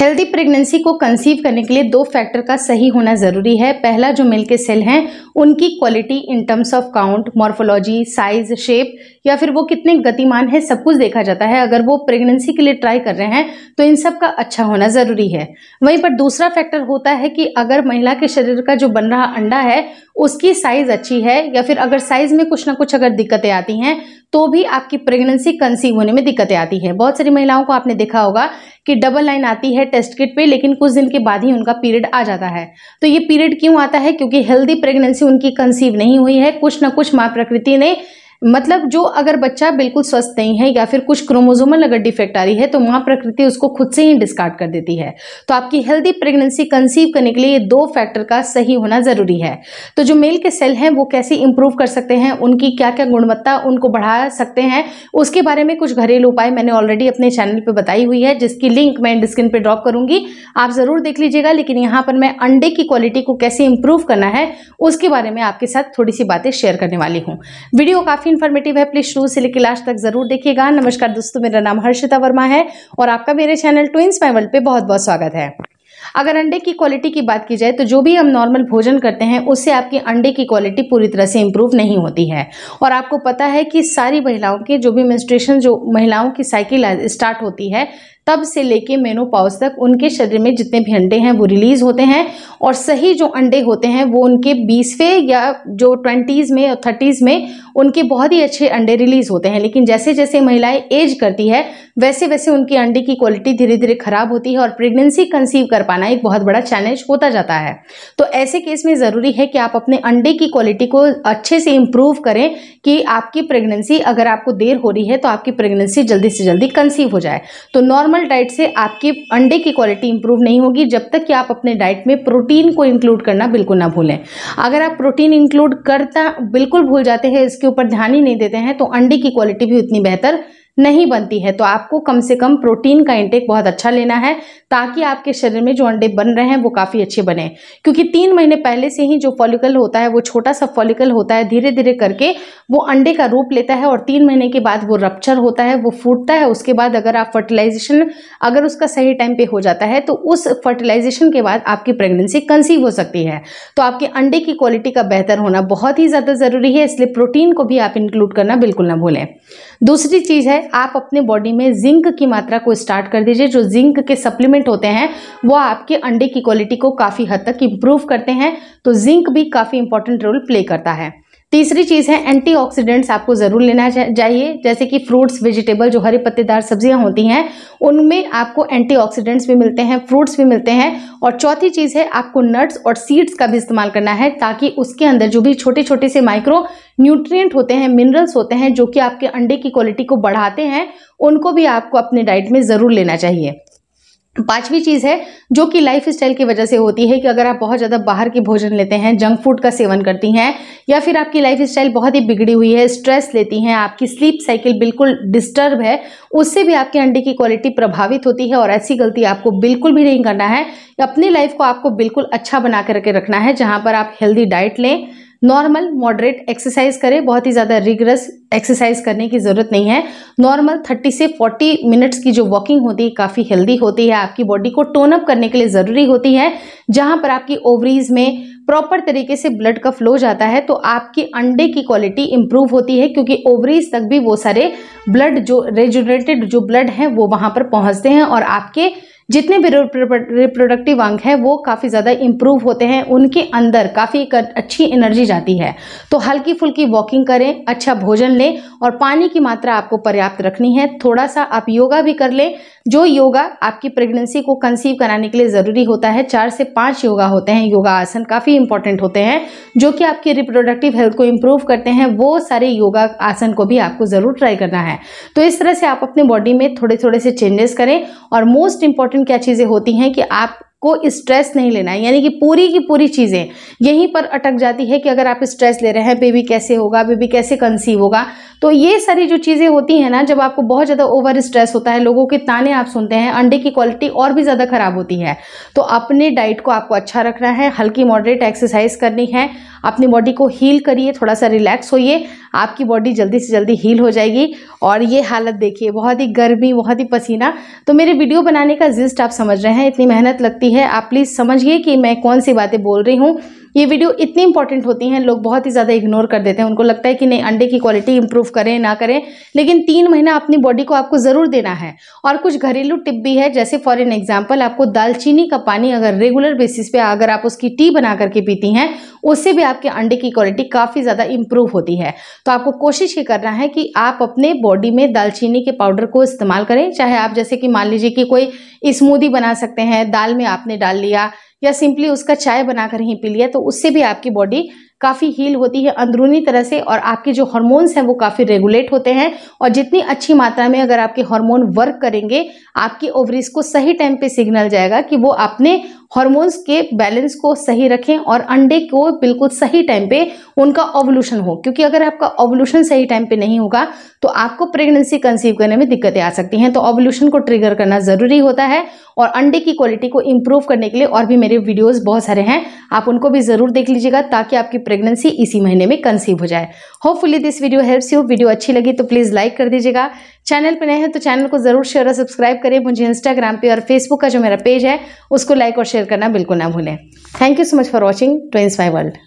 healthy pregnancy को conceive करने के लिए दो फैक्टर का सही होना ज़रूरी है पहला जो मिल्क के सेल हैं उनकी quality in terms of count morphology size shape या फिर वो कितने गतिमान है सब कुछ देखा जाता है अगर वो प्रेगनेंसी के लिए ट्राई कर रहे हैं तो इन सब का अच्छा होना ज़रूरी है वहीं पर दूसरा फैक्टर होता है कि अगर महिला के शरीर का जो बन रहा अंडा है उसकी साइज़ अच्छी है या फिर अगर साइज़ में कुछ ना कुछ अगर दिक्कतें आती हैं तो भी आपकी प्रेगनेंसी कंसीव होने में दिक्कतें आती हैं बहुत सारी महिलाओं को आपने देखा होगा कि डबल लाइन आती है है टेस्ट किट पे लेकिन कुछ दिन के बाद ही उनका पीरियड आ जाता है तो ये पीरियड क्यों आता है क्योंकि हेल्दी प्रेगनेंसी उनकी कंसीव नहीं हुई है कुछ ना कुछ माँ प्रकृति ने मतलब जो अगर बच्चा बिल्कुल स्वस्थ नहीं है या फिर कुछ क्रोमोजोमल अगर डिफेक्ट आ रही है तो माँ प्रकृति उसको खुद से ही डिस्कार्ड कर देती है तो आपकी हेल्दी प्रेगनेंसी कंसीव करने के लिए ये दो फैक्टर का सही होना ज़रूरी है तो जो मेल के सेल हैं वो कैसे इंप्रूव कर सकते हैं उनकी क्या क्या गुणवत्ता उनको बढ़ा सकते हैं उसके बारे में कुछ घरेलू उपाय मैंने ऑलरेडी अपने चैनल पर बताई हुई है जिसकी लिंक मैं डिस्क्रीन पर ड्रॉप करूंगी आप ज़रूर देख लीजिएगा लेकिन यहाँ पर मैं अंडे की क्वालिटी को कैसे इंप्रूव करना है उसके बारे में आपके साथ थोड़ी सी बातें शेयर करने वाली हूँ वीडियो काफ़ी इन्फॉर्मेटिव है प्लीज शुरू से लेकर लास्ट तक जरूर देखिएगा नमस्कार दोस्तों मेरा नाम हर्षिता वर्मा है और आपका मेरे चैनल ट्विंस माई वर्ल्ड पर बहुत बहुत स्वागत है अगर अंडे की क्वालिटी की बात की जाए तो जो भी हम नॉर्मल भोजन करते हैं उससे आपके अंडे की क्वालिटी पूरी तरह से इम्प्रूव नहीं होती है और आपको पता है कि सारी महिलाओं के जो भी मेस्ट्रेशन जो महिलाओं की साइकिल स्टार्ट होती है तब से लेके मेनोपॉज तक उनके शरीर में जितने भी अंडे हैं वो रिलीज होते हैं और सही जो अंडे होते हैं वो उनके बीसवें या जो ट्वेंटीज़ में और थर्टीज़ में उनके बहुत ही अच्छे अंडे रिलीज़ होते हैं लेकिन जैसे जैसे महिलाएं एज करती है वैसे वैसे उनके अंडे की क्वालिटी धीरे धीरे ख़राब होती है और प्रेगनेंसी कंसीव कर पाना एक बहुत बड़ा चैलेंज होता जाता है तो ऐसे केस में ज़रूरी है कि आप अपने अंडे की क्वालिटी को अच्छे से इम्प्रूव करें कि आपकी प्रेगनेंसी अगर आपको देर हो रही है तो आपकी प्रेगनेंसी जल्दी से जल्दी कंसीव हो जाए तो नॉर्मल नॉर्मल डाइट से आपके अंडे की क्वालिटी इंप्रूव नहीं होगी जब तक कि आप अपने डाइट में प्रोटीन को इंक्लूड करना बिल्कुल ना भूलें अगर आप प्रोटीन इंक्लूड करता बिल्कुल भूल जाते हैं इसके ऊपर ध्यान ही नहीं देते हैं तो अंडे की क्वालिटी भी उतनी बेहतर नहीं बनती है तो आपको कम से कम प्रोटीन का इंटेक बहुत अच्छा लेना है ताकि आपके शरीर में जो अंडे बन रहे हैं वो काफ़ी अच्छे बने क्योंकि तीन महीने पहले से ही जो फॉलिकल होता है वो छोटा सा फॉलिकल होता है धीरे धीरे करके वो अंडे का रूप लेता है और तीन महीने के बाद वो रप्चर होता है वो फूटता है उसके बाद अगर आप फर्टिलाइजेशन अगर उसका सही टाइम पे हो जाता है तो उस फर्टिलाइजेशन के बाद आपकी प्रेगनेंसी कंसीव हो सकती है तो आपके अंडे की क्वालिटी का बेहतर होना बहुत ही ज़्यादा ज़रूरी है इसलिए प्रोटीन को भी आप इंक्लूड करना बिल्कुल ना भूलें दूसरी चीज़ है आप अपने बॉडी में जिंक की मात्रा को स्टार्ट कर दीजिए जो जिंक के सप्लीमेंट होते हैं वो आपके अंडे की क्वालिटी को काफ़ी हद तक इम्प्रूव करते हैं तो जिंक भी काफ़ी इंपॉर्टेंट रोल प्ले करता है तीसरी चीज़ है एंटीऑक्सीडेंट्स आपको ज़रूर लेना चाहिए जैसे कि फ्रूट्स वेजिटेबल जो हरे पत्तेदार सब्जियां होती हैं उनमें आपको एंटीऑक्सीडेंट्स भी मिलते हैं फ्रूट्स भी मिलते हैं और चौथी चीज़ है आपको नट्स और सीड्स का भी इस्तेमाल करना है ताकि उसके अंदर जो भी छोटे छोटे से माइक्रो न्यूट्रियट होते हैं मिनरल्स होते हैं जो कि आपके अंडे की क्वालिटी को बढ़ाते हैं उनको भी आपको अपने डाइट में ज़रूर लेना चाहिए पांचवी चीज़ है जो कि लाइफ स्टाइल की वजह से होती है कि अगर आप बहुत ज़्यादा बाहर के भोजन लेते हैं जंक फूड का सेवन करती हैं या फिर आपकी लाइफ स्टाइल बहुत ही बिगड़ी हुई है स्ट्रेस लेती हैं आपकी स्लीप साइकिल बिल्कुल डिस्टर्ब है उससे भी आपके अंडे की क्वालिटी प्रभावित होती है और ऐसी गलती आपको बिल्कुल भी नहीं करना है अपनी लाइफ को आपको बिल्कुल अच्छा बना करके रखना है जहाँ पर आप हेल्दी डाइट लें नॉर्मल मॉडरेट एक्सरसाइज करें बहुत ही ज़्यादा रिगरस एक्सरसाइज करने की ज़रूरत नहीं है नॉर्मल 30 से 40 मिनट्स की जो वॉकिंग होती है काफ़ी हेल्दी होती है आपकी बॉडी को टोनअप करने के लिए ज़रूरी होती है जहाँ पर आपकी ओवरीज में प्रॉपर तरीके से ब्लड का फ्लो जाता है तो आपकी अंडे की क्वालिटी इम्प्रूव होती है क्योंकि ओवरीज तक भी वो सारे ब्लड जो रेजुनेटेड जो ब्लड हैं वो वहाँ पर पहुँचते हैं और आपके जितने भी रिप्रोडक्टिव अंग हैं वो काफ़ी ज़्यादा इम्प्रूव होते हैं उनके अंदर काफ़ी अच्छी एनर्जी जाती है तो हल्की फुल्की वॉकिंग करें अच्छा भोजन लें और पानी की मात्रा आपको पर्याप्त रखनी है थोड़ा सा आप योगा भी कर लें जो योगा आपकी प्रेगनेंसी को कंसीव कराने के लिए ज़रूरी होता है चार से पाँच योगा होते हैं योगा आसन काफ़ी इंपॉर्टेंट होते हैं जो कि आपकी रिप्रोडक्टिव हेल्थ को इम्प्रूव करते हैं वो सारे योगा आसन को भी आपको ज़रूर ट्राई करना है तो इस तरह से आप अपने बॉडी में थोड़े थोड़े से चेंजेस करें और मोस्ट इंपॉर्टेंट इंपॉर्टेंट क्या चीज़ें होती हैं कि आप को स्ट्रेस नहीं लेना है यानी कि पूरी की पूरी चीज़ें यहीं पर अटक जाती है कि अगर आप स्ट्रेस ले रहे हैं बेबी कैसे होगा बेबी कैसे कंसीव होगा तो ये सारी जो चीज़ें होती हैं ना जब आपको बहुत ज़्यादा ओवर स्ट्रेस होता है लोगों के ताने आप सुनते हैं अंडे की क्वालिटी और भी ज़्यादा ख़राब होती है तो अपने डाइट को आपको अच्छा रखना है हल्की मॉडरेट एक्सरसाइज करनी है अपनी बॉडी को हील करिए थोड़ा सा रिलैक्स होइए आपकी बॉडी जल्दी से जल्दी हील हो जाएगी और ये हालत देखिए बहुत ही गर्मी बहुत ही पसीना तो मेरे वीडियो बनाने का जिस्ट आप समझ रहे हैं इतनी मेहनत लगती है आप प्लीज़ समझिए कि मैं कौन सी बातें बोल रही हूँ ये वीडियो इतनी इंपॉर्टेंट होती हैं लोग बहुत ही ज़्यादा इग्नोर कर देते हैं उनको लगता है कि नहीं अंडे की क्वालिटी इंप्रूव करें ना करें लेकिन तीन महीना अपनी बॉडी को आपको ज़रूर देना है और कुछ घरेलू टिप भी है जैसे फॉर एन एग्जाम्पल आपको दालचीनी का पानी अगर रेगुलर बेसिस पे अगर आप उसकी टी बना करके पीती हैं उससे भी आपके अंडे की क्वालिटी काफ़ी ज़्यादा इंप्रूव होती है तो आपको कोशिश ये करना है कि आप अपने बॉडी में दालचीनी के पाउडर को इस्तेमाल करें चाहे आप जैसे कि मान लीजिए कि कोई स्मूदी बना सकते हैं दाल में आपने डाल लिया या सिंपली उसका चाय बनाकर ही पी लिया तो उससे भी आपकी बॉडी काफ़ी हील होती है अंदरूनी तरह से और आपके जो हार्मोन्स हैं वो काफ़ी रेगुलेट होते हैं और जितनी अच्छी मात्रा में अगर आपके हार्मोन वर्क करेंगे आपकी ओवरीज को सही टाइम पे सिग्नल जाएगा कि वो अपने हार्मोन्स के बैलेंस को सही रखें और अंडे को बिल्कुल सही टाइम पे उनका ओवल्यूशन हो क्योंकि अगर आपका ओवल्यूशन सही टाइम पे नहीं होगा तो आपको प्रेगनेंसी कंसीव करने में दिक्कतें आ सकती हैं तो ओवल्यूशन को ट्रिगर करना ज़रूरी होता है और अंडे की क्वालिटी को इम्प्रूव करने के लिए और भी मेरे वीडियोज़ बहुत सारे हैं आप उनको भी ज़रूर देख लीजिएगा ताकि आपकी प्रेगनेंसी इसी महीने में कंसीव हो जाए hopefully this video helps you video अच्छी लगी तो प्लीज़ लाइक कर दीजिएगा चैनल पर नए हैं तो चैनल को ज़रूर शेयर और सब्सक्राइब करें मुझे इंस्टाग्राम पे और फेसबुक का जो मेरा पेज है उसको लाइक और शेयर करना बिल्कुल ना भूलें thank you so much for watching twins my world